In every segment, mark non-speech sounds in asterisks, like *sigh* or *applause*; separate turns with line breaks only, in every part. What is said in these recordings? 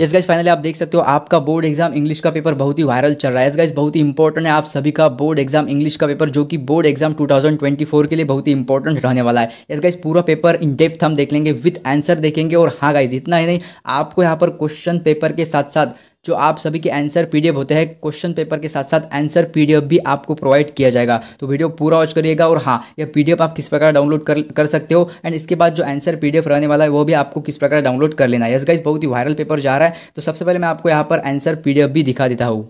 yes guys finally आप देख सकते हो आपका बोर्ड एग्जाम इंग्लिश का पेपर बहुत ही वायरल चल रहा है यस गाइज बहुत ही इंपॉर्टेंट है आप सभी का बोर्ड एग्जाम इंग्लिश का पेपर जो कि बोर्ड एग्जाम 2024 के लिए बहुत ही इंपॉर्टेंट रहने वाला है यस गाइज पूरा पेपर इन डेप्थ हम देख लेंगे विथ आंसर देखेंगे और हाँ गाइज इतना ही नहीं आपको यहाँ पर क्वेश्चन पेपर के साथ साथ जो आप सभी के आंसर पीडीएफ होते हैं क्वेश्चन पेपर के साथ साथ आंसर पीडीएफ भी आपको प्रोवाइड किया जाएगा तो वीडियो पूरा वॉच करिएगा और हाँ यह पीडीएफ आप किस प्रकार डाउनलोड कर कर सकते हो एंड इसके बाद जो आंसर पीडीएफ रहने वाला है वो भी आपको किस प्रकार डाउनलोड कर लेना है यस गाइज बहुत ही वायरल पेपर जा रहा है तो सबसे पहले मैं आपको यहाँ पर आंसर पीडीएफ भी दिखा देता हूँ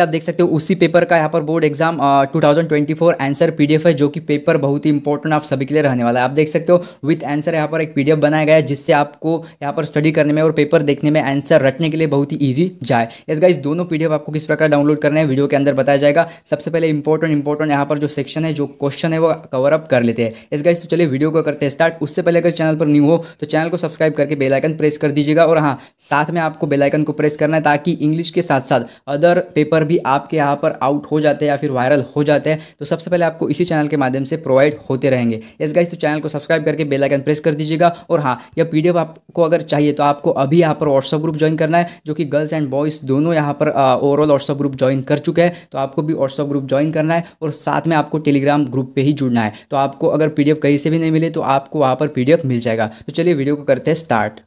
आप देख सकते हो उसी पेपर का यहाँ पर बोर्ड एग्जाम 2024 आंसर पीडीएफ है जो कि पेपर बहुत ही इंपॉर्टेंट आप सभी के लिए रहने वाला है आप देख सकते हो विथ आंसर यहाँ पर एक पीडीएफ बनाया गया है जिससे आपको यहाँ पर स्टडी करने में और पेपर देखने में आंसर रटने के लिए बहुत ही ईजी जाए इस गाइस दोनों पीडीएफ आपको किस प्रकार डाउनलोड करना है वीडियो के अंदर बताया जाएगा सबसे पहले इंपॉर्टेंट इंपॉर्टेंट यहाँ पर जो सेक्शन है जो क्वेश्चन है वो कवर अप कर लेते हैं इस गाइस तो चलिए वीडियो को करते हैं स्टार्ट उससे पहले अगर चैनल पर न्यू हो तो चैनल को सब्सक्राइब करके बेलाइकन प्रेस कर दीजिएगा और हाँ साथ में आपको बेलाइकन को प्रेस करना है ताकि इंग्लिश के साथ साथ अदर पेपर पर भी आपके यहाँ पर आउट हो जाते हैं या फिर वायरल हो जाते हैं तो सबसे पहले आपको इसी चैनल के माध्यम से प्रोवाइड होते रहेंगे इस गाइज तो चैनल को सब्सक्राइब करके बेलाइकन प्रेस कर दीजिएगा और हाँ यह पी आपको अगर चाहिए तो आपको अभी यहाँ पर व्हाट्सअप ग्रुप ज्वाइन करना है जो कि गर्ल्स एंड बॉयज़ दोनों यहाँ पर ओवरऑल व्हाट्सअप ग्रुप ज्वाइन कर चुके हैं तो आपको भी व्हाट्सअप ग्रुप ज्वाइन करना है और साथ में आपको टेलीग्राम ग्रुप पर ही जुड़ना है तो आपको अगर पीडीएफ कहीं से भी नहीं मिले तो आपको वहाँ पर पीडीएफ मिल जाएगा तो चलिए वीडियो को करते हैं स्टार्ट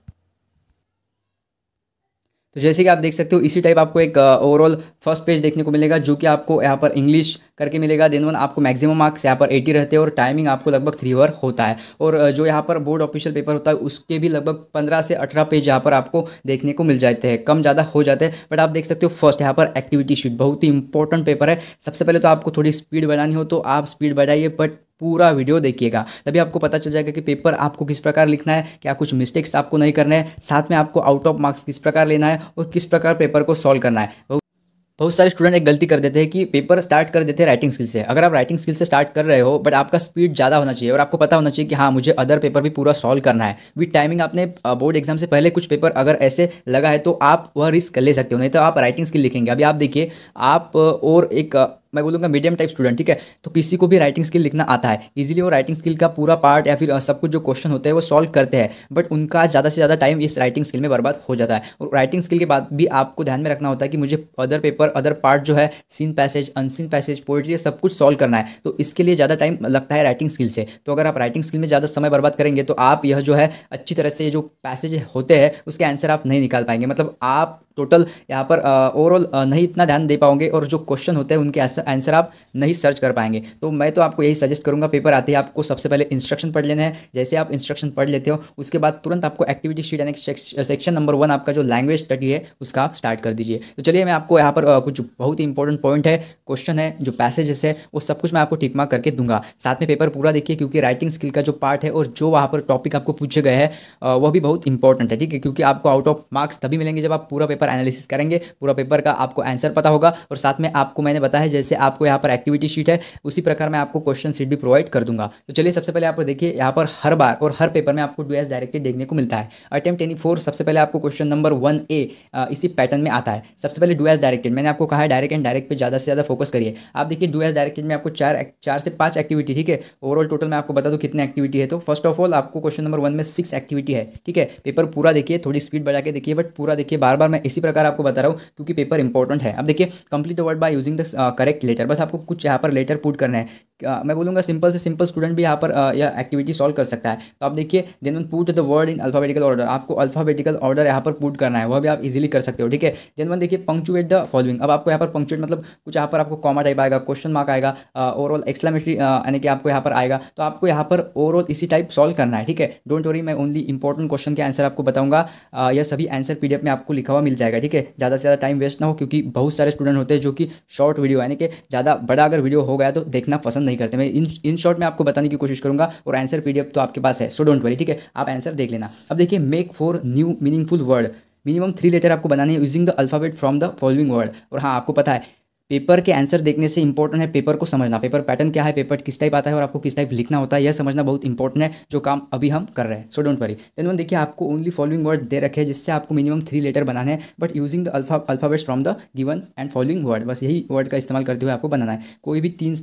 तो जैसे कि आप देख सकते हो इसी टाइप आपको एक ओवरऑल फर्स्ट पेज देखने को मिलेगा जो कि आपको यहाँ पर इंग्लिश करके मिलेगा देन वन आपको मैक्सिमम मार्क्स यहाँ पर 80 रहते हैं और टाइमिंग आपको लगभग थ्री आवर होता है और uh, जो यहाँ पर बोर्ड ऑफिशियल पेपर होता है उसके भी लगभग पंद्रह से अठारह पेज यहाँ पर आपको देखने को मिल जाते हैं कम ज़्यादा हो जाते हैं बट आप देख सकते हो फर्स्ट यहाँ पर एक्टिविटी शीट बहुत ही इंपॉर्टेंट पेपर है सबसे पहले तो आपको थोड़ी स्पीड बढ़ानी हो तो आप स्पीड बढ़ाइए बट पूरा वीडियो देखिएगा तभी आपको पता चल जाएगा कि पेपर आपको किस प्रकार लिखना है क्या कुछ मिस्टेक्स आपको नहीं करना है साथ में आपको आउट ऑफ मार्क्स किस प्रकार लेना है और किस प्रकार पेपर को सॉल्व करना है बहुत सारे स्टूडेंट एक गलती कर देते हैं कि पेपर स्टार्ट कर देते हैं राइटिंग स्किल से अगर आप राइटिंग स्किल से स्टार्ट कर रहे हो बट आपका स्पीड ज़्यादा होना चाहिए और आपको पता होना चाहिए कि हाँ मुझे अदर पेपर भी पूरा सॉल्व करना है विद टाइमिंग आपने बोर्ड एग्जाम से पहले कुछ पेपर अगर ऐसे लगा है तो आप वह रिस्क ले सकते हो नहीं तो आप राइटिंग स्किल लिखेंगे अभी आप देखिए आप और एक मैं बोलूँगा मीडियम टाइप स्टूडेंट ठीक है तो किसी को भी राइटिंग स्किल लिखना आता है इजीली वो राइटिंग स्किल का पूरा पार्ट या फिर सब कुछ जो क्वेश्चन होते हैं वो सॉल्व करते हैं बट उनका ज़्यादा से ज़्यादा टाइम इस राइटिंग स्किल में बर्बाद हो जाता है और राइटिंग स्किल के बाद भी आपको ध्यान में रखना होता है कि मुझे अदर पेपर अदर पार्ट जो है seen passage unseen passage poetry सब कुछ सॉल्व करना है तो इसके लिए ज़्यादा टाइम लगता है राइटिंग स्किल से तो अगर आप राइटिंग स्किल में ज़्यादा समय बर्बाद करेंगे तो आप यह जो है अच्छी तरह से जो पैसेज होते हैं उसके आंसर आप नहीं निकाल पाएंगे मतलब आप टोटल यहाँ पर ओवरऑल नहीं इतना ध्यान दे पाओगे और जो क्वेश्चन होते हैं उनके आंसर आप नहीं सर्च कर पाएंगे तो मैं तो आपको यही सजेस्ट करूँगा पेपर आते ही आपको सबसे पहले इंस्ट्रक्शन पढ़ लेने हैं जैसे आप इंस्ट्रक्शन पढ़ लेते हो उसके बाद तुरंत आपको एक्टिविटी शीट यानी सेक्शन नंबर वन आपका जो लैंग्वेज स्टडी है उसका आप स्टार्ट कर दीजिए तो चलिए मैं आपको यहाँ पर कुछ बहुत ही इंपॉर्टेंट पॉइंट है क्वेश्चन है जो पैसेजेस है वो सब कुछ मैं आपको ठीक मार्क करके दूंगा साथ में पेपर पूरा देखिए क्योंकि राइटिंग स्किल का जो पार्ट है और जो वहाँ पर टॉपिक आपको पूछे गए हैं वह भी बहुत इंपॉर्टेंट है ठीक है क्योंकि आपको आउट ऑफ मार्क्स तभी मिलेंगे जब आप पूरा पेपर पर एनालिसिस करेंगे पूरा पेपर का आपको आंसर पता होगा और साथ में आपको मैंने बताया जैसे आपको यहाँ पर एक्टिविटी शीट है उसी प्रकार मैं आपको क्वेश्चन शीट भी प्रोवाइड कर दूंगा तो चलिए सबसे पहले आप देखिए यहाँ पर हर बार और हर पेपर में आपको डू एस डायरेक्टेड देखने को मिलता है अटेम्प्ट एनी फोर सबसे पहले आपको क्वेश्चन नंबर वन ए इसी पैटर्न में आता है सबसे पहले डू एस डायरेक्टेड मैंने आपको कहा है डायरेक्ट एंड डायरेक्ट पर ज़्यादा से ज़्यादा फोकस करिए आप देखिए डू एस डायरेक्टेड में आपको चार चार से पाँच एक्टिविटी ठीक है ओवरऑल टोटल मैं आपको बता दूँ कितनी एक्टिविटी है तो फर्स्ट ऑफ ऑल आपको क्वेश्चन नंबर वन में सिक्स एक्टिविटी है ठीक है पेपर पूरा देखिए थोड़ी स्पीड बढ़ा के देखिए बट पूरा देखिए बार बार मैं इसी प्रकार आपको बता रहा हूँ क्योंकि पेपर इंपॉर्टेंट है अब देखिए complete the word by using the correct letter बस आपको कुछ यहाँ पर लेटर पुट करना है uh, मैं बोलूँगा सिंपल से सिंपल स्टूडेंट भी यहाँ पर uh, यह एक्टिविटी सॉल्व कर सकता है तो आप देखिए then one put the word in alphabetical order आपको अल्फाबेटिकल ऑर्डर यहाँ पर पुट करना है वह भी आप इजीली कर सकते हो ठीक है देन वन देखिए पंक्चुएट द फॉलोइंग अब आपको यहाँ पर पंक्चुएट मतलब कुछ यहाँ पर आपको कॉमा टाइप आएगा क्वेश्चन मार्क आएगा ओवरऑल uh, एक्सलामेट्री uh, यानी कि आपको यहाँ पर आएगा तो आपको यहाँ पर ओवरऑल इसी टाइप सॉल्व करना है ठीक है डोंट वरी मैं ओनली इंपॉर्टेंट क्वेश्चन के आंसर आपको बताऊंगा uh, यह सभी आंसर पीडीएफ में आपको लिखा हुआ मिल जाएगा जाएगा ठीक है ज़्यादा से ज़्यादा टाइम वेस्ट ना हो क्योंकि बहुत सारे स्टूडेंट होते हैं जो कि शॉर्ट वीडियो यानी कि ज़्यादा बड़ा अगर वीडियो हो गया तो देखना पसंद नहीं करते मैं इन इन शॉर्ट में आपको बताने की कोशिश करूँगा और आंसर पी तो आपके पास है सो डोंट वरी ठीक है आप आंसर देख लेना अब देखिए make four new meaningful word minimum three letter आपको बनाने using the alphabet from the following word और हाँ आपको पता है पेपर के आंसर देखने से इंपॉर्टेंट है पेपर को समझना पेपर पैटर्न क्या है पेपर किस टाइप आता है और आपको किस टाइप लिखना होता है यह समझना बहुत इंपॉर्टेंट है जो काम अभी हम कर रहे हैं so don't worry then one देखिए आपको ओनली फॉलोइंग वर्ड दे रखे हैं जिससे आपको मिनिमम थ्री लेटर बनाना है but using the alpha alphabets from the given and following word बस यही वर्ड का इस्तेमाल करते हुए आपको बनाना है कोई भी तीन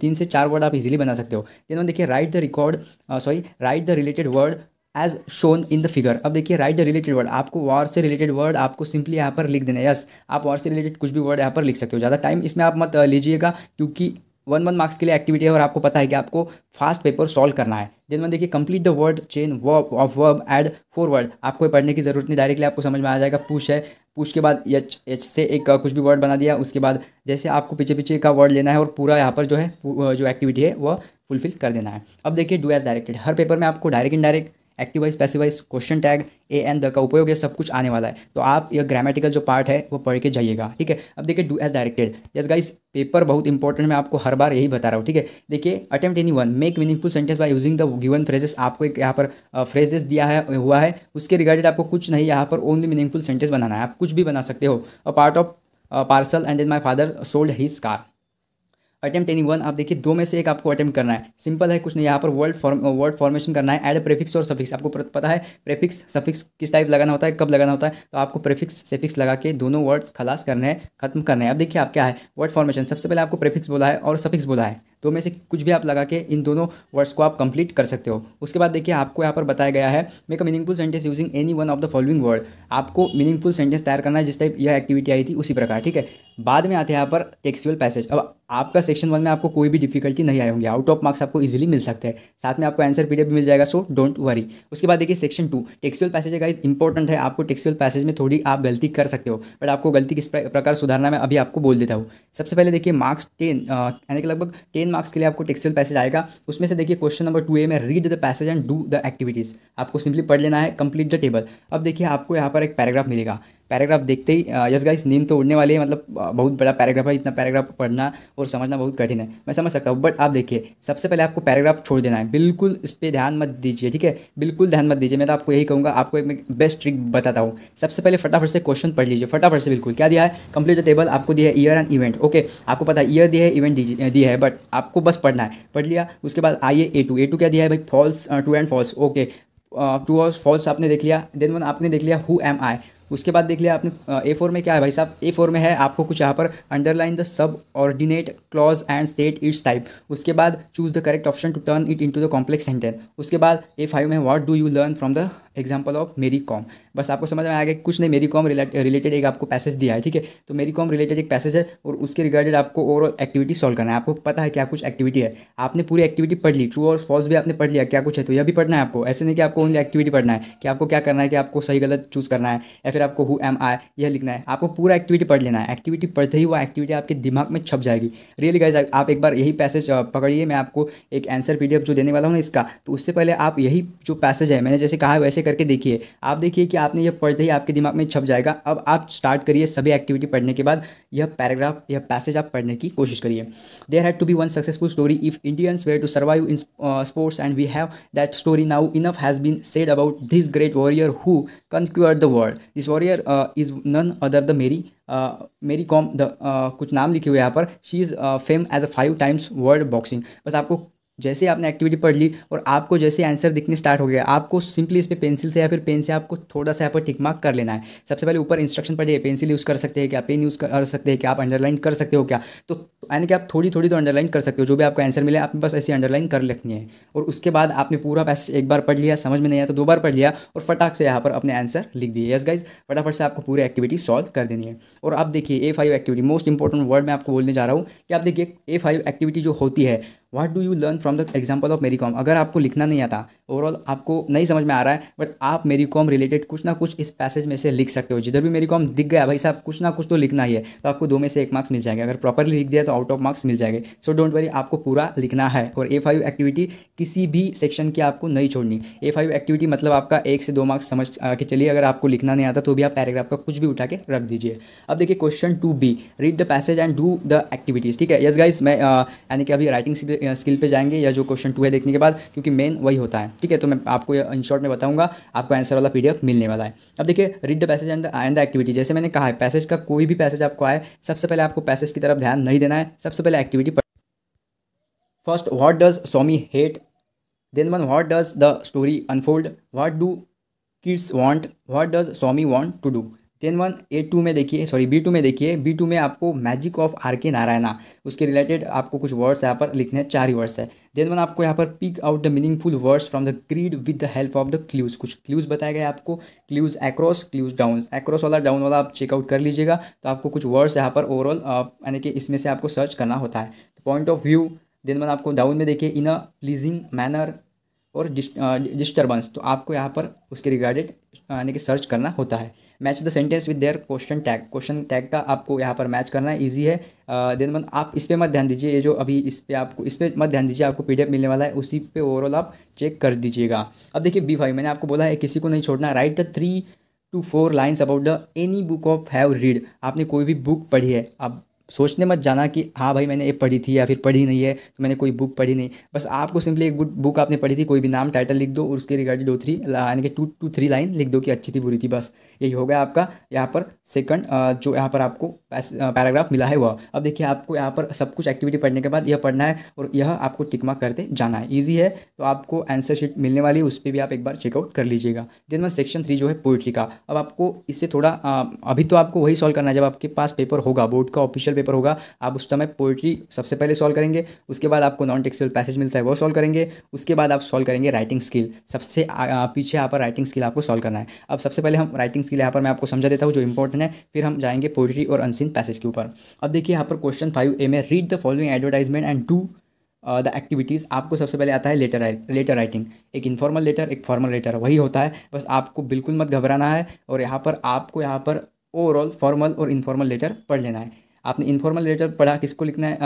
तीन से चार वर्ड आप इजीली बना सकते हो देन वन देखिए write the record sorry write the related word as shown in the figure अब देखिए राइट द रिलेटेड वर्ड आपको वॉर से रिलेटेड वर्ड आपको सिंपली यहाँ पर लिख देना है यस आप वॉर से रिलेटेड कुछ भी वर्ड यहाँ पर लिख सकते हो ज़्यादा टाइम इसमें आप मत लीजिएगा क्योंकि वन वन मार्क्स के लिए एक्टिविटी है और आपको पता है कि आपको फास्ट पेपर सॉल्व करना है जिन में देखिए complete the word chain verb of verb add four word आपको पढ़ने की जरूरत नहीं डायरेक्टली आपको समझ में आ जाएगा पुश है पुश के बाद एच एच से एक कुछ भी वर्ड बना दिया उसके बाद जैसे आपको पीछे पीछे का वर्ड लेना है और पूरा यहाँ पर जो है जो एक्टिविटी है वह फुलफिल कर देना है अब देखिए डू एज डायरेक्टेड हर पेपर में आपको direct direct active wise passive wise question tag a and the का उपयोग है सब कुछ आने वाला है तो आप यह ग्रामेटिकल जो पार्ट है वो पढ़ के जाइएगा ठीक है अब देखिए do as directed yes guys paper बहुत इंपॉर्टेंट मैं आपको हर बार यही बता रहा हूँ ठीक है देखिए attempt any one make meaningful sentence by using the given phrases आपको एक यहाँ पर फ्रेजेस दिया है हुआ है उसके रिगार्डेड आपको कुछ नहीं यहाँ पर ओनली मीनिंगफुल सेंटेंस बनाना है आप कुछ भी बना सकते हो a part of parcel and then my father sold his car attempt any one आप देखिए दो में से एक आपको अटैम्प्ट करना है सिंपल है कुछ नहीं यहाँ पर वर्ड फॉर्म वर्ड फॉर्मेशन करना है एड प्रेफिक्स और सफिक्स आपको पता है प्रेफिक्स सफिक्स किस टाइप लगाना होता है कब लगाना होता है तो आपको प्रेफिक्स सेफिक्स लगा के दोनों वर्ड्स खलास करने हैं खत्म करने हैं अब देखिए आप क्या है वर्ड फॉर्मेशन सबसे पहले आपको प्रेफिक्स बोला है और सफिक्स बोला है दो तो में से कुछ भी आप लगा के इन दोनों वर्ड्स को आप कंप्लीट कर सकते हो उसके बाद देखिए आपको यहाँ पर बताया गया है make a meaningful sentence using any one of the following word आपको मीनिंगफुल सेंटेंस तैयार करना है जिस टाइप यह एक्टिविटी आई थी उसी प्रकार ठीक है बाद में आते हैं यहाँ पर टेक्सुअल पैसेज अब आपका सेक्शन वन में आपको कोई भी डिफिकल्टी नहीं आए होंगी आउट ऑफ मार्क्स आपको इजीली मिल सकते हैं साथ में आपको आंसर पीडीएफ भी मिल जाएगा सो डोंट वरी उसके बाद देखिए सेक्शन टू टेक्सुअल पैसेज का इंपॉर्टेंट है आपको टेक्सुअल पैसेज में थोड़ी आप गलती कर सकते हो बट आपको गलती किस प्रकार सुधारना मैं अभी आपको बोल देता हूँ सबसे पहले देखिए मार्क्स टेन यानी कि लगभग टेन टेन मार्क्स के लिए आपको टेक्सुअल पैसेज आएगा उसमें से देखिए क्वेश्चन नंबर टू ए में read the passage and do the activities आपको सिंपली पढ़ लेना है कंप्लीट द टेबल अब देखिए आपको यहाँ पर एक पैराग्राफ मिलेगा पैराग्राफ देखते ही यस गाइस नींद तो उड़ने वाली है मतलब बहुत बड़ा पैराग्राफ है इतना पैराग्राफ पढ़ना और समझना बहुत कठिन है मैं समझ सकता हूँ बट आप देखिए सबसे पहले आपको पैराग्राफ छोड़ देना है बिल्कुल इस पर ध्यान मत दीजिए ठीक है बिल्कुल ध्यान मत दीजिए मैं तो आपको यही कहूँगा आपको एक बेस्ट ट्रिक बताता हूँ सबसे पहले फटाफट से क्वेश्चन पढ़ लीजिए फटाफट से बिल्कुल क्या दिया है कंप्लीट द टेबल आपको दिया है ईयर एंड इवेंट ओके आपको पता है ईयर दिया है इवेंट दिया है बट आपको बस पढ़ना है पढ़ लिया उसके बाद आइए ए टू ए टू क्या दिया है भाई false two and false okay two और फॉल्स आपने देख लिया देन वन आपने देख लिया हु एम आई उसके बाद देख लिया आपने ए फोर में क्या है भाई साहब ए फोर में है आपको कुछ यहाँ पर underline the subordinate clause and state its type उसके बाद choose the correct option to turn it into the complex sentence उसके बाद ए फाइव में what do you learn from the example of Mary Kom बस आपको समझ में आएगा कि कुछ नहीं मेरी कॉम रिलेटेड एक आपको पैसेज दिया है ठीक है तो मेरी कॉम रिलेटेड एक पैसेज है और उसके रिगार्डेड आपको ओवरऑल एक्टिविटी सॉल्व करना है आपको पता है क्या कुछ एक्टिविटी है आपने पूरी एक्टिविटी पढ़ ली ट्रू और फॉल्स भी आपने पढ़ लिया क्या कुछ है तो यह भी पढ़ना है आपको ऐसे नहीं कि आपको ओनली एक्टिविटी पढ़ना है कि आपको क्या करना है कि आपको सही गलत चूज़ करना है या फिर आपको हु एम आई यह लिखना है आपको पूरा एक्टिविटी पढ़ लेना है एक्टिविटी पढ़ते ही वो एक्टिविटी आपके दिमाग में छप जाएगी रियली गाइज आप एक बार यही पैसेज पकड़िए मैं आपको एक आंसर पीडीएफ जो देने वाला हूँ ना इसका तो उससे पहले आप यही जो पैसेज है मैंने जैसे कहा है वैसे ऐसे करके देखिए आप देखिए कि आपने ये पढ़ते ही आपके दिमाग में छप जाएगा अब आप स्टार्ट करिए सभी एक्टिविटी पढ़ने के बाद यह पैराग्राफ यह पैसेज आप पढ़ने की कोशिश करिए there had to be one successful story if Indians were to survive in sports and we have that story now enough has been said about this great warrior who conquer the world this warrior is none other the Mary Mary com the कुछ नाम लिखे हुए यहाँ पर she is fame as a five times world boxing बस आपको जैसे आपने एक्टिविटी पढ़ ली और आपको जैसे आंसर दिखने स्टार्ट हो गया आपको सिंपली इस पर पेंसिल से या फिर पेन से आपको थोड़ा सा यहाँ पर टिक मार्क कर लेना है सबसे पहले ऊपर इंस्ट्रक्शन पढ़िए पेंसिल यूज़ कर सकते हैं क्या पेन यूज़ कर सकते हैं क्या आप अंडरलाइन कर सकते हो क्या तो, तो यानी कि आप थोड़ी थोड़ी तो अंडरलाइन कर सकते हो जो भी आपको आंसर मिले आपने बस ऐसी अंडरलाइन कर रखनी है और उसके बाद आपने पूरा पैसे एक बार पढ़ लिया समझ में नहीं आया तो दो बार पढ़ लिया और फटाक से यहाँ पर अपने आंसर लिख दिए यस गाइज फटाफट से आपको पूरी एक्टिविटी सॉल्व कर देनी है और आप देखिए A five activity most important word मैं आपको बोलने जा रहा हूँ कि आप देखिए ए फाइव एक्टिविटी जो होती है what do you learn from the example of Mary Kom अगर आपको लिखना नहीं आता ओवरऑल आपको नहीं समझ में आ रहा है बट आप मेरी कॉम रिलेटेड कुछ ना कुछ इस पैसेज में से लिख सकते हो जिधर भी मेरी कॉम दिख गया भाई साहब कुछ ना कुछ तो लिखना ही है तो आपको दो में से एक मार्क्स मिल जाएंगे अगर प्रॉपरली लिख दिया तो आउट ऑफ मार्क्स मिल जाएंगे सो डोंट वरी आपको पूरा लिखना है और ए फाइव एक्टिविटी किसी भी सेक्शन की आपको नहीं छोड़नी ए फाइव एक्टिविटी मतलब आपका एक से दो मार्क्स समझ के चलिए अगर आपको लिखना नहीं आता तो भी आप पैराग्राफ का कुछ भी उठा के रख दीजिए अब देखिए question two B read the passage and do the activities ठीक है यस गाइज मैं यानी कि अभी राइटिंग स्किल पे जाएंगे या जो क्वेश्चन टू है देखने के बाद क्योंकि मेन वही होता है ठीक है तो मैं आपको इन शॉर्ट में बताऊंगा आपको आंसर वाला पी मिलने वाला है अब देखिए read the passage and and the activity जैसे मैंने कहा है पैसेज का कोई भी पैसेज आपको आए सबसे पहले आपको पैसेज की तरफ ध्यान नहीं देना है सबसे पहले activity first what does Swami hate then one what does the story unfold what do kids want what does Swami want to do then one A two में देखिए सॉरी बी टू में देखिए बी टू में आपको मैजिक ऑफ आर के नारायणा उसके related आपको कुछ वर्ड्स यहाँ पर लिखने हैं चार ही वर्ड्स है देन वन आपको यहाँ पर pick out the meaningful words from the grid with the help of the clues कुछ क्ल्यूज बताया गया आपको clues across clues down across वाला डाउन वाला आप चेकआउट कर लीजिएगा तो आपको कुछ वर्ड्स यहाँ पर ओवरऑल यानी कि इसमें से आपको सर्च करना होता है point of view then one आपको डाउन में देखिए इन अ प्लीजिंग मैनर और डिस्टर्बेंस तो आपको यहाँ पर उसके रिगार्डेड यानी कि सर्च करना होता है match the sentence with their question tag question tag का आपको यहाँ पर मैच करना है ईजी है देन मन आप इस पर मत ध्यान दीजिए ये जो अभी इस पर आपको इस पर मत ध्यान दीजिए आपको पी मिलने वाला है उसी पे ओवरऑल आप चेक कर दीजिएगा अब देखिए बी फाइव मैंने आपको बोला है किसी को नहीं छोड़ना write the three to four lines about the any book of have read आपने कोई भी बुक पढ़ी है आप सोचने मत जाना कि हाँ भाई मैंने ये पढ़ी थी या फिर पढ़ी नहीं है तो मैंने कोई बुक पढ़ी नहीं बस आपको सिंपली एक बुक आपने पढ़ी थी कोई भी नाम टाइटल लिख दो और उसके रिगार्डिंग दो थ्री यानी कि टू टू थ्री लाइन लिख दो कि अच्छी थी बुरी थी बस यही हो गया आपका यहाँ पर सेकंड जो यहाँ पर आपको पैराग्राफ मिला है वह अब देखिए आपको यहाँ पर सब कुछ एक्टिविटी पढ़ने के बाद यह पढ़ना है और यह आपको टिकमा करते जाना है ईजी है तो आपको आंसर शीट मिलने वाली है उस पर भी आप एक बार चेकआउट कर लीजिएगा देन वन सेक्शन थ्री जो है पोइट्री का अब आपको इससे थोड़ा अभी तो आपको वही सॉल्व करना है जब आपके पास पेपर होगा बोर्ड का ऑफिशियल पेपर होगा आप उस समय पोइट्री सबसे पहले सॉल्व करेंगे उसके बाद आपको नॉन टेक्सुअल पैसेज मिलता है वो सॉल्व करेंगे उसके बाद आप सॉल्व करेंगे राइटिंग स्किल सबसे पीछे यहाँ पर राइटिंग स्किल आपको सॉल्व करना है अब सबसे पहले हम राइटिंग स्किल यहाँ पर मैं आपको समझा देता हूँ जो इंपॉर्टेंट है फिर हम जाएंगे पोइट्री और अनसिन पैसेज के ऊपर अब देखिए यहाँ पर क्वेश्चन फाइव ए में read the following advertisement and do the activities आपको सबसे पहले आता है लेटर लेटर राइटिंग एक इनफॉर्मल लेटर एक फॉर्मल लेटर वही होता है बस आपको बिल्कुल मत घबराना है और यहाँ पर आपको यहाँ पर ओवरऑल फॉर्मल और इनफॉर्मल लेटर पढ़ लेना है आपने इनफॉर्मल लेटर पढ़ा किसको लिखना है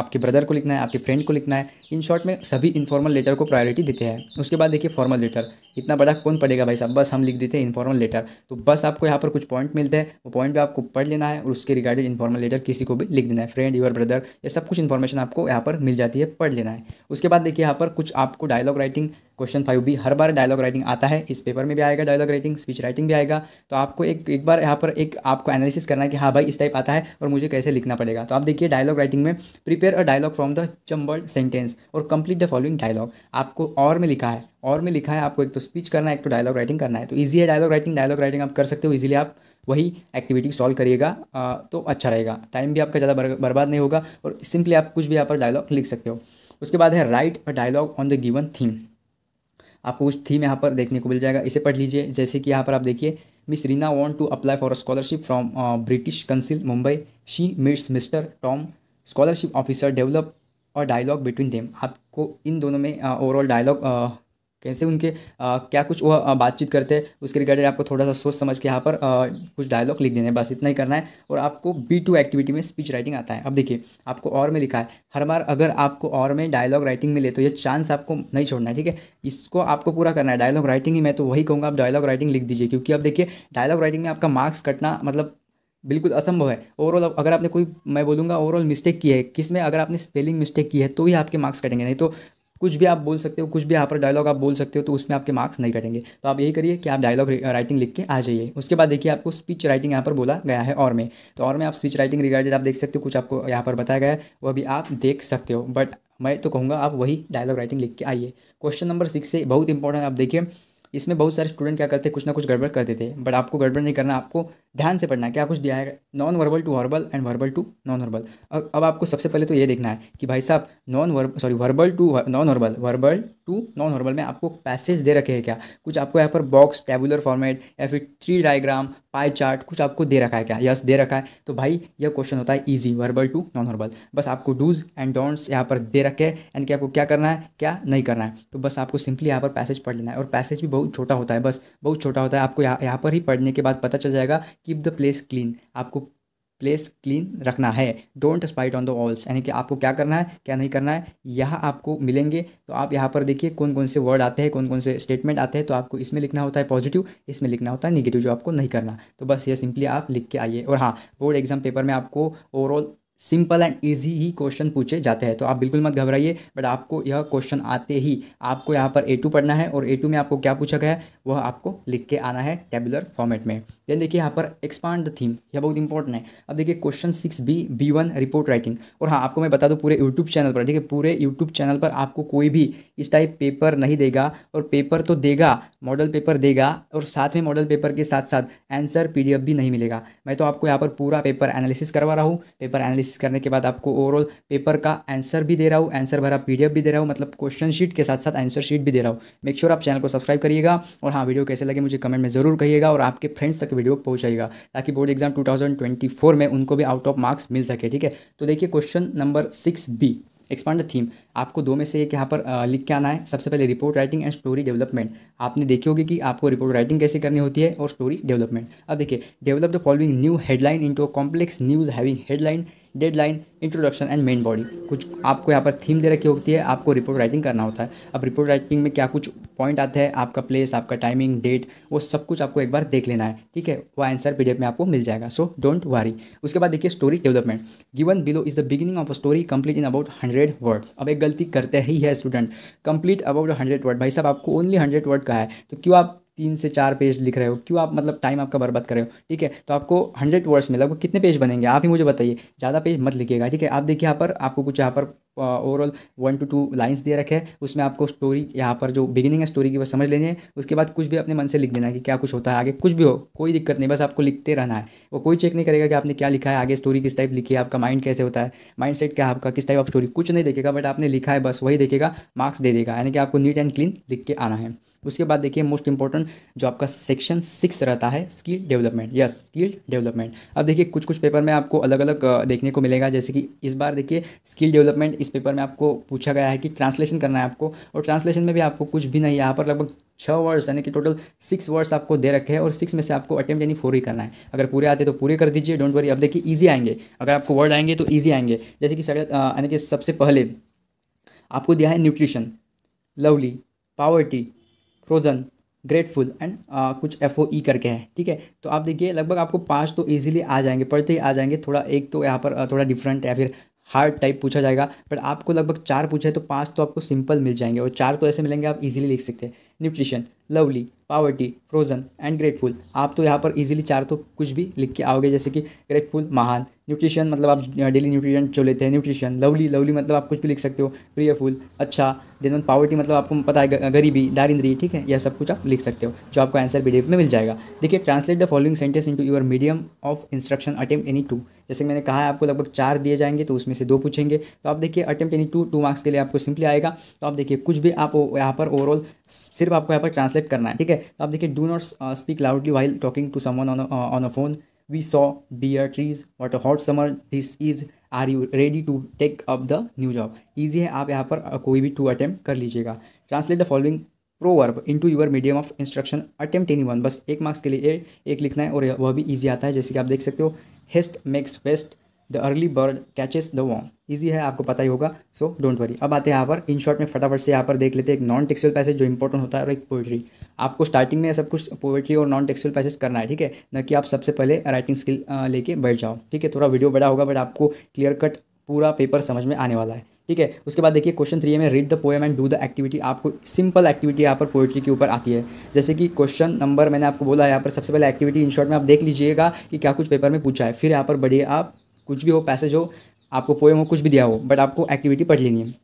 आपके ब्रदर को लिखना है आपके फ्रेंड को लिखना है इन शॉर्ट में सभी इन्फॉर्मल लेटर को प्रायोरिटी देते हैं उसके बाद देखिए फॉर्मल लेटर इतना बड़ा कौन पढ़ेगा भाई साहब बस हम लिख देते हैं इनफॉर्मल लेटर तो बस आपको यहाँ पर कुछ पॉइंट मिलते हैं वो पॉइंट भी आपको पढ़ लेना है और उसके रिगार्डेड इन्फॉर्मल लेटर किसी को भी लिख देना है फ्रेंड यूर ब्रदर ये सब कुछ इन्फॉर्मेशन आपको यहाँ पर मिल जाती है पढ़ लेना है उसके बाद देखिए यहाँ पर कुछ आपको डायलॉग राइटिंग क्वेश्चन फाइव भी हर बार डायलॉग राइटिंग आता है इस पेपर में भी आएगा डायलॉग राइटिंग स्पीच राइटिंग भी आएगा तो आपको एक एक बार यहाँ पर एक आपको एनालिसिस करना है कि हाँ भाई इस टाइप आता है और मुझे कैसे लिखना पड़ेगा तो आप देखिए डायलॉग राइटिंग में prepare a dialogue from the jumbled sentence और कंप्लीट द फॉलोइंग डायलॉग आपको और में लिखा है और में लिखा है आपको एक तो स्पीच करना है एक तो डायलॉग राइटिंग करना है तो ईजी है डायलॉग राइटिंग डायलॉग राइटिंग आप कर सकते हो ईजिली आप वही एक्टिविटी सॉल्व करिएगा तो अच्छा रहेगा टाइम भी आपका ज़्यादा बर्बाद नहीं होगा और सिंपली आप कुछ भी यहाँ पर डायलॉग लिख सकते हो उसके बाद है write a dialogue on the given theme आपको कुछ थीम यहाँ पर देखने को मिल जाएगा इसे पढ़ लीजिए जैसे कि यहाँ पर आप देखिए Miss Reena want to apply for a scholarship from British council Mumbai she meets Mister Tom scholarship officer develop और डायलॉग बिटवीन देम आपको इन दोनों में ओवरऑल uh, डायलॉग कैसे उनके आ, क्या कुछ वो बातचीत करते हैं उसके रिगार्डिंग आपको थोड़ा सा सोच समझ के यहाँ पर आ, कुछ डायलॉग लिख देना है बस इतना ही करना है और आपको बी टू एक्टिविटी में स्पीच राइटिंग आता है अब देखिए आपको और में लिखा है हर बार अगर आपको और में डायलॉग राइटिंग मिले तो ये चांस आपको नहीं छोड़ना है ठीक है इसको आपको पूरा करना है डायलॉग राइटिंग ही मैं तो वही कहूँगा आप डायलॉग राइटिंग लिख दीजिए क्योंकि अब देखिए डायलॉग राइटिंग में आपका मार्क्स कटना मतलब बिल्कुल असंभव है ओवरऑल अगर आपने कोई मैं बोलूँगा ओवरऑल मिस्टेक की है किस में अगर आपने स्पेलिंग मिस्टेक की है तो ही आपके मार्क्स कटेंगे नहीं तो कुछ भी आप बोल सकते हो कुछ भी यहाँ पर डायलॉग आप बोल सकते हो तो उसमें आपके मार्क्स नहीं कटेंगे तो आप यही करिए कि आप डायलॉग राइटिंग लिख के आ जाइए उसके बाद देखिए आपको स्पीच राइटिंग यहाँ पर बोला गया है और में तो और में आप स्पीच राइटिंग रिगार्डेड आप देख सकते हो कुछ आपको यहाँ पर बताया गया है वह भी आप देख सकते हो बट मैं तो कहूँगा आप वही डायलॉग राइटिंग लिख के आइए क्वेश्चन नंबर सिक्स से बहुत इंपॉर्टेंट आप देखिए इसमें बहुत सारे स्टूडेंट क्या करते कुछ ना कुछ गड़बड़ करते थे बट आपको गड़बड़ नहीं करना आपको ध्यान से पढ़ना क्या कुछ दिया है non verbal to verbal and verbal to non verbal अब आपको सबसे पहले तो ये देखना है कि भाई साहब non verb sorry verbal to non verbal verbal to non verbal में आपको पैसेज दे रखे हैं क्या कुछ आपको यहाँ पर बॉक्स टेबुलर फॉर्मेट या फिर थ्री डायग्राम पाई चार्ट कुछ आपको दे रखा है क्या यस दे रखा है तो भाई यह क्वेश्चन होता है easy verbal to non verbal बस आपको डूज एंड डोंट्स यहाँ पर दे रखे हैं यानी कि आपको क्या करना है क्या नहीं करना है तो बस आपको सिंपली यहाँ पर पैसेज पढ़ लेना है और पैसेज भी बहुत छोटा होता है बस बहुत छोटा होता है आपको यहाँ पर ही पढ़ने के बाद पता चल जाएगा कीप द प्लेस क्लीन आपको प्लेस क्लीन रखना है don't spit on the walls यानी कि आपको क्या करना है क्या नहीं करना है यह आपको मिलेंगे तो आप यहाँ पर देखिए कौन कौन से वर्ड आते हैं कौन कौन से स्टेटमेंट आते हैं तो आपको इसमें लिखना होता है पॉजिटिव इसमें लिखना होता है निगेटिव जो आपको नहीं करना तो बस ये सिंपली आप लिख के आइए और हाँ बोर्ड एग्जाम पेपर में आपको ओवरऑल सिंपल एंड ईजी ही क्वेश्चन पूछे जाते हैं तो आप बिल्कुल मत घबराइए बट आपको यह क्वेश्चन आते ही आपको यहाँ पर ए टू पढ़ना है और ए टू में आपको क्या पूछा गया है वह आपको लिख के आना है टेबुलर फॉर्मेट में देन देखिए यहाँ पर एक्सपांड द थीम यह बहुत इंपॉर्टेंट है अब देखिए question six B B one report writing और हाँ आपको मैं बता दूँ पूरे यूट्यूब चैनल पर देखिए पूरे यूट्यूब चैनल पर आपको कोई भी इस टाइप पेपर नहीं देगा और पेपर तो देगा मॉडल पेपर देगा और साथ में मॉडल पेपर के साथ साथ आंसर पी भी नहीं मिलेगा मैं तो आपको यहाँ पर पूरा पेपर एनालिसिस करवा रहा हूँ पेपर एनालिसिस एनालिसिस करने के बाद आपको ओवरऑल पेपर का आंसर भी दे रहा हूँ आंसर भरा पीडीएफ भी दे रहा हूँ मतलब क्वेश्चन शीट के साथ साथ आंसर शीट भी दे रहा हूँ मेक श्योर आप चैनल को सब्सक्राइब करिएगा और हाँ वीडियो कैसे लगे मुझे कमेंट में जरूर कहिएगा और आपके फ्रेंड्स तक वीडियो पहुँचाएगा ताकि बोर्ड एग्जाम टू में उनको भी आउट ऑफ मार्क्स मिल सके ठीक है तो देखिए question number six B expand the theme आपको दो में से एक यहाँ पर लिख के आना है सबसे पहले report writing and story development आपने देखी होगी कि आपको रिपोर्ट राइटिंग कैसे करनी होती है और स्टोरी डेवलपमेंट अब देखिए develop the following new headline into a complex news having headline deadline introduction and main body कुछ आपको यहाँ पर थीम दे रखी होती है आपको रिपोर्ट राइटिंग करना होता है अब रिपोर्ट राइटिंग में क्या कुछ पॉइंट आते हैं आपका प्लेस आपका टाइमिंग डेट वो सब कुछ आपको एक बार देख लेना है ठीक है वो आंसर पी में आपको मिल जाएगा सो डोंट वारी उसके बाद देखिए story development given below is the beginning of a story complete in about hundred words अब एक गलती करते ही है student complete about hundred word भाई साहब आपको ओनली हंड्रेड वर्ड का है तो क्यों आप तीन से चार पेज लिख रहे हो क्यों आप मतलब टाइम आपका बर्बाद कर रहे हो ठीक है तो आपको हंड्रेड वर्ड्स में लगभग कितने पेज बनेंगे आप ही मुझे बताइए ज़्यादा पेज मत लिखिएगा ठीक है आप देखिए यहाँ पर आपको कुछ यहाँ पर overall one two two lines दे रखे हैं उसमें आपको स्टोरी यहाँ पर जो बिगिनिंग है स्टोरी की बस समझ लेनी है उसके बाद कुछ भी अपने मन से लिख देना है कि क्या कुछ होता है आगे कुछ भी हो कोई दिक्कत नहीं बस आपको लिखते रहना है वो कोई चेक नहीं करेगा कि आपने क्या लिखा है आगे स्टोरी किस टाइप लिखी है आपका माइंड कैसे होता है माइंड सेट क्या आपका किस टाइप ऑफ स्टोरी कुछ नहीं देखेगा बट आपने लिखा है बस वही देखेगा मार्क्स दे देगा यानी कि आपको नीट एंड क्लीन लिख के आना है उसके बाद देखिए मोस्ट इंपॉर्टेंट जो आपका सेक्शन सिक्स रहता है skill development yes skill development अब देखिए कुछ कुछ पेपर में आपको अलग अलग देखने को मिलेगा जैसे कि इस बार देखिए स्किल डेवलपमेंट इस पेपर में आपको पूछा गया है कि ट्रांसलेशन करना है आपको और ट्रांसलेशन में भी आपको कुछ भी नहीं यहाँ पर लगभग छः वर्ड्स यानी कि टोटल सिक्स वर्ड्स आपको दे रखे हैं और सिक्स में से आपको अटेम्प्ट यानी फोर ही करना है अगर पूरे आते तो पूरे कर दीजिए डोंट वरी अब देखिए ईजी आएंगे अगर आपको वर्ड आएंगे तो ईजी आएंगे जैसे कि सड़क यानी कि सबसे पहले आपको दिया है nutrition lovely poverty frozen grateful and कुछ एफ ओ ई करके है ठीक है तो आप देखिए लगभग आपको पाँच तो ईजिली आ जाएंगे पढ़ते ही आ जाएंगे थोड़ा एक तो यहाँ पर थोड़ा डिफरेंट या फिर हार्ड टाइप पूछा जाएगा बट आपको लगभग चार पूछे तो पाँच तो आपको सिंपल मिल जाएंगे और चार तो ऐसे मिलेंगे आप इजीली लिख सकते हैं nutrition lovely poverty frozen and grateful आप तो यहाँ पर इजीली चार तो कुछ भी लिख के आओगे जैसे कि ग्रेटफुल महान न्यूट्रिशन मतलब आप डेली न्यूट्रिशन जो लेते हैं न्यूट्रिशन लवली लवली मतलब आप कुछ भी लिख सकते हो प्रियफुल अच्छा देन पावर्टी मतलब आपको पता है गरीबी दारिंद्री ठीक है यह सब कुछ आप लिख सकते हो जो आपको आंसर पी में मिल जाएगा देखिए translate the following sentence into your medium of instruction attempt any two जैसे मैंने कहा है आपको लगभग चार दिए जाएंगे तो उसमें से दो पूछेंगे तो आप देखिए attempt any two two marks के लिए आपको सिंपली आएगा तो आप देखिए कुछ भी आप यहाँ पर ओवरऑल सिर्फ आपको यहाँ पर ट्रांसलेट सेलेक्ट करना है ठीक है तो आप देखिए do not speak loudly while talking to someone on a phone we saw bare trees what a hot summer this is are you ready to take up the new job easy है आप यहाँ पर uh, कोई भी to attempt कर लीजिएगा translate the following proverb to your medium of instruction attempt any one बस एक मार्क्स के लिए एक लिखना है और वह भी ईजी आता है जैसे कि आप देख सकते हो haste makes waste the early bird catches the worm easy है आपको पता ही होगा सो डोंट वरी अब आते हैं यहाँ पर इन शॉर्ट में फटाफट से यहाँ पर देख लेते हैं एक नॉन टेक्सुअल पैसेज जो इंपॉर्टेंट होता है और एक पोइट्री आपको स्टार्टिंग में सब कुछ पोइट्री और नॉन टेक्सुअल पैसेज करना है ठीक है ना कि आप सबसे पहले राइटिंग स्किल लेके बैठ जाओ ठीक है थोड़ा वीडियो बड़ा होगा बट आपको क्लियर कट पूरा पेपर समझ में आने वाला है ठीक है उसके बाद देखिए क्वेश्चन थ्री में read the poem and do the activity आपको सिंपल एक्टिविटी यहाँ पर पोएट्री के ऊपर आती है जैसे कि क्वेश्चन नंबर मैंने आपको बोला यहाँ पर सबसे पहले एक्टिविटी इन शॉर्ट में आप देख लीजिएगा कि क्या कुछ पेपर में पूछा है फिर यहाँ पर बढ़िए आप कुछ भी हो पैसेज हो आपको पोएम हो कुछ भी दिया हो बट आपको एक्टिविटी पढ़ लेनी है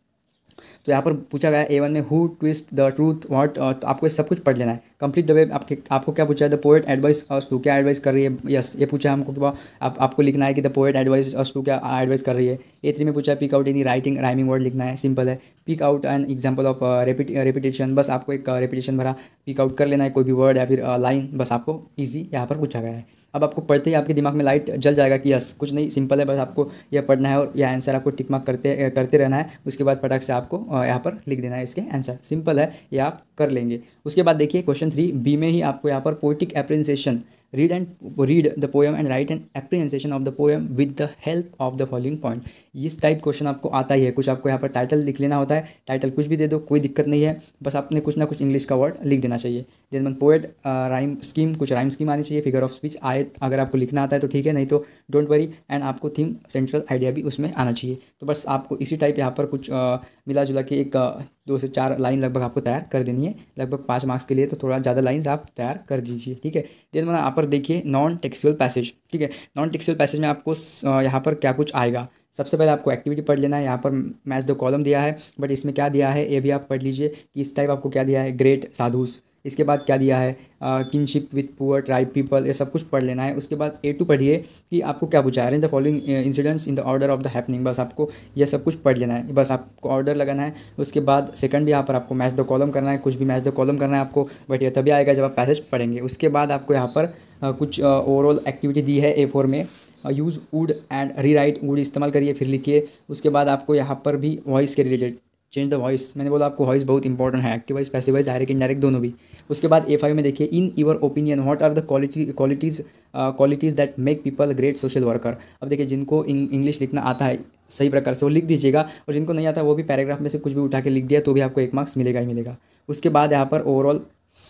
तो यहाँ पर पूछा गया ए वन में who twist the truth what तो आपको सब कुछ पढ़ लेना है कंप्लीट द वे आपके आपको क्या पूछा है द पोएट एडवाइस टू क्या एडवाइस कर रही है यस ये पूछा है हमको कि आप, आपको लिखना है कि द पोएट एडवाइस टू क्या एडवाइस कर रही है ए थ्री में पूछा है pick out any writing rhyming word लिखना है सिंपल है pick out an example of repetition बस आपको एक रेपिटेशन भरा पिक आउट कर लेना है कोई भी वर्ड या फिर लाइन बस आपको ईजी यहाँ पर पूछा गया है अब आपको पढ़ते ही आपके दिमाग में लाइट जल जाएगा कि यस कुछ नहीं सिंपल है बस आपको यह पढ़ना है और यह आंसर आपको टिक मार्क करते करते रहना है उसके बाद फटाक से आपको यहाँ पर लिख देना है इसके आंसर सिंपल है ये आप कर लेंगे उसके बाद देखिए क्वेश्चन थ्री बी में ही आपको यहाँ पर poetic appreciation read and read the poem and write an apprehension of the poem with the help of the following point इस टाइप क्वेश्चन आपको आता ही है कुछ आपको यहाँ पर टाइटल लिख लेना होता है टाइटल कुछ भी दे दो कोई दिक्कत नहीं है बस आपने कुछ ना कुछ इंग्लिश का वर्ड लिख देना चाहिए जैसे मन पोएट राइम स्कीम कुछ राइम स्कीम आनी चाहिए फिगर ऑफ स्पीच आए अगर आपको लिखना आता है तो ठीक है नहीं तो डोंट वरी एंड आपको थीम सेंट्रल आइडिया भी उसमें आना चाहिए तो बस आपको इसी टाइप यहाँ पर कुछ uh, मिला जुला के एक uh, दो से चार लाइन लगभग आपको तैयार कर देनी है लगभग पाँच मार्क्स के लिए तो थोड़ा ज़्यादा लाइन आप तैयार कर दीजिए ठीक है देन मैं मतलब यहाँ पर देखिए नॉन टेक्सुअल पैसेज ठीक है नॉन टेक्सुअल पैसेज में आपको यहाँ पर क्या कुछ आएगा सबसे पहले आपको एक्टिविटी पढ़ लेना है यहाँ पर मैच द कॉलम दिया है बट इसमें क्या दिया है ये भी आप पढ़ लीजिए कि इस टाइप आपको क्या दिया है ग्रेट साधुस इसके बाद क्या दिया है kinship with poor tribe people ये सब कुछ पढ़ लेना है उसके बाद ए टू पढ़िए कि आपको क्या पूछा है the following incidents in the order of the happening बस आपको ये सब कुछ पढ़ लेना है बस आपको ऑर्डर लगाना है उसके बाद सेकंड यहाँ पर आपको मैच द कॉलम करना है कुछ भी मैच द कॉलम करना है आपको बट ये तभी आएगा जब आप पैसेज पढ़ेंगे उसके बाद आपको यहाँ पर कुछ ओवरऑल एक्टिविटी दी है ए फोर में use would and rewrite would इस्तेमाल करिए फिर लिखिए उसके बाद आपको यहाँ पर भी वॉइस के रिलेटेड चेंज द वॉइस मैंने बोला आपको वॉइस बहुत इंपॉर्टेंट है active voice passive voice direct indirect दोनों भी उसके बाद ए फाइव में देखिए in your opinion what are the quality qualities qualities that make people great social worker अब देखिए जिनको इंग्लिश लिखना आता है सही प्रकार से वो लिख दीजिएगा और जिनको नहीं आता वो भी पैराग्राफ में से कुछ भी उठा के लिख दिया तो भी आपको एक मार्क्स मिलेगा ही मिलेगा उसके बाद यहाँ पर ओवरऑल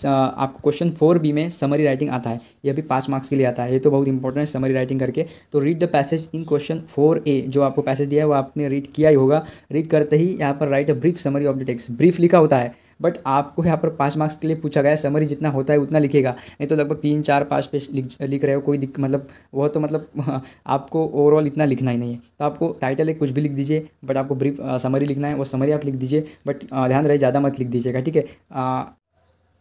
आपको क्वेश्चन फोर बी में समरी राइटिंग आता है यह भी पाँच मार्क्स के लिए आता है ये तो बहुत इंपॉर्टेंट है समरी राइटिंग करके तो read the passage in question four A जो आपको पैसेज दिया है वो आपने रीड किया ही होगा रीड करते ही यहाँ पर write a brief summary of the text brief लिखा होता है बट आपको यहाँ पर पाँच मार्क्स के लिए पूछा गया समरी जितना होता है उतना लिखेगा नहीं तो लगभग तीन चार पाँच पेज लिख लिख रहे हो कोई दिक्कत मतलब वह तो मतलब *laughs* आपको ओवरऑल इतना लिखना ही नहीं है तो आपको टाइटल एक कुछ भी लिख दीजिए बट आपको ब्रीफ समरी लिखना है वो समरी आप लिख दीजिए बट ध्यान रहे ज़्यादा मत लिख दीजिएगा ठीक है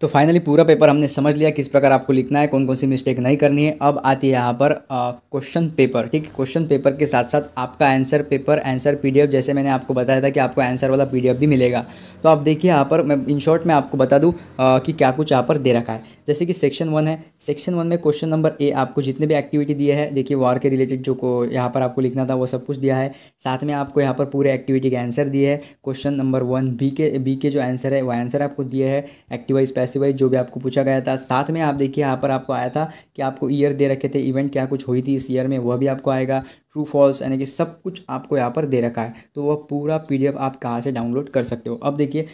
तो फाइनली पूरा पेपर हमने समझ लिया किस प्रकार आपको लिखना है कौन कौन सी मिस्टेक नहीं करनी है अब आती है यहाँ पर क्वेश्चन पेपर ठीक है क्वेश्चन पेपर के साथ साथ आपका आंसर पेपर आंसर पीडीएफ जैसे मैंने आपको बताया था कि आपको आंसर वाला पीडीएफ भी मिलेगा तो आप देखिए यहाँ पर मैं इन शॉर्ट मैं आपको बता दूँ कि क्या कुछ यहाँ पर दे रखा है जैसे कि सेक्शन वन है सेक्शन वन में क्वेश्चन नंबर ए आपको जितने भी एक्टिविटी दिए है देखिए वार के रिलेटेड जो को यहाँ पर आपको लिखना था वो सब कुछ दिया है साथ में आपको यहाँ पर पूरे एक्टिविटी के आंसर दिए है क्वेश्चन नंबर वन बी के बी के जो आंसर है वो आंसर आपको दिए है एक्टिवाइज पैस वैसे वाइज जो भी आपको पूछा गया था साथ में आप देखिए यहाँ पर आपको आया था कि आपको ईयर दे रखे थे इवेंट क्या कुछ हुई थी इस ईयर में वह भी आपको आएगा ट्रू फॉल्स यानी कि सब कुछ आपको यहाँ पर दे रखा है तो वह पूरा पीडीएफ आप कहाँ से डाउनलोड कर सकते हो अब देखिए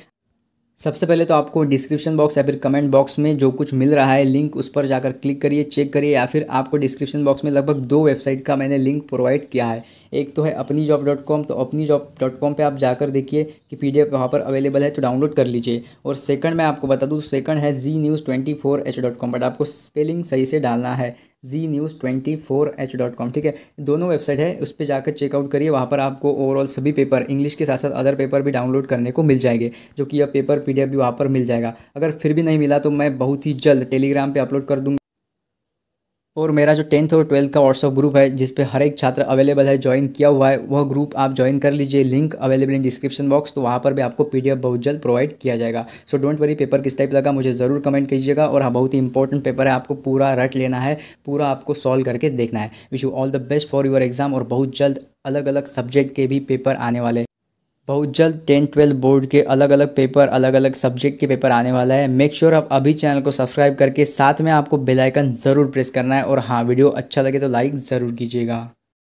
सबसे पहले तो आपको डिस्क्रिप्शन बॉक्स या फिर कमेंट बॉक्स में जो कुछ मिल रहा है लिंक उस पर जाकर क्लिक करिए चेक करिए या फिर आपको डिस्क्रिप्शन बॉक्स में लगभग दो वेबसाइट का मैंने लिंक प्रोवाइड किया है एक तो है अपनी जॉब डॉट कॉम तो अपनी जॉब डॉट कॉम पर आप जाकर देखिए कि पी डी एफ वहाँ पर अवेलेबल है तो डाउनलोड कर लीजिए और सेकंड मैं आपको बता दूँ सेकंड है G news twenty four H dot com but आपको स्पेलिंग सही से डालना है G news twenty four H dot com ठीक है दोनों वेबसाइट है उस पर जाकर चेकआउट करिए वहाँ पर आपको ओवरऑल सभी पेपर इंग्लिश के साथ साथ अदर पेपर भी डाउनलोड करने को मिल जाएंगे जो कि यह पेपर पी डी एफ भी वहाँ पर मिल जाएगा अगर फिर भी नहीं मिला तो मैं बहुत ही जल्द टेलीग्राम पर अपलोड कर दूँगा और मेरा जो टेंथ और ट्वेल्थ का व्हाट्सअप ग्रुप है जिस पे हर एक छात्र अवेलेबल है ज्वाइन किया हुआ है वह ग्रुप आप ज्वाइन कर लीजिए link available in description box तो वहाँ पर भी आपको पीडीएफ बहुत जल्द प्रोवाइड किया जाएगा सो डोंट वरी पेपर किस टाइप लगा मुझे ज़रूर कमेंट कीजिएगा और हाँ बहुत ही इंपॉर्टेंट पेपर है आपको पूरा रट लेना है पूरा आपको सॉल्व करके देखना है wish you all the best for your exam और बहुत जल्द अलग अलग सब्जेक्ट के भी पेपर आने वाले बहुत जल्द टेन ट्वेल्थ बोर्ड के अलग अलग पेपर अलग अलग सब्जेक्ट के पेपर आने वाला है मेक श्योर sure आप अभी चैनल को सब्सक्राइब करके साथ में आपको बेल आइकन ज़रूर प्रेस करना है और हाँ वीडियो अच्छा लगे तो लाइक ज़रूर कीजिएगा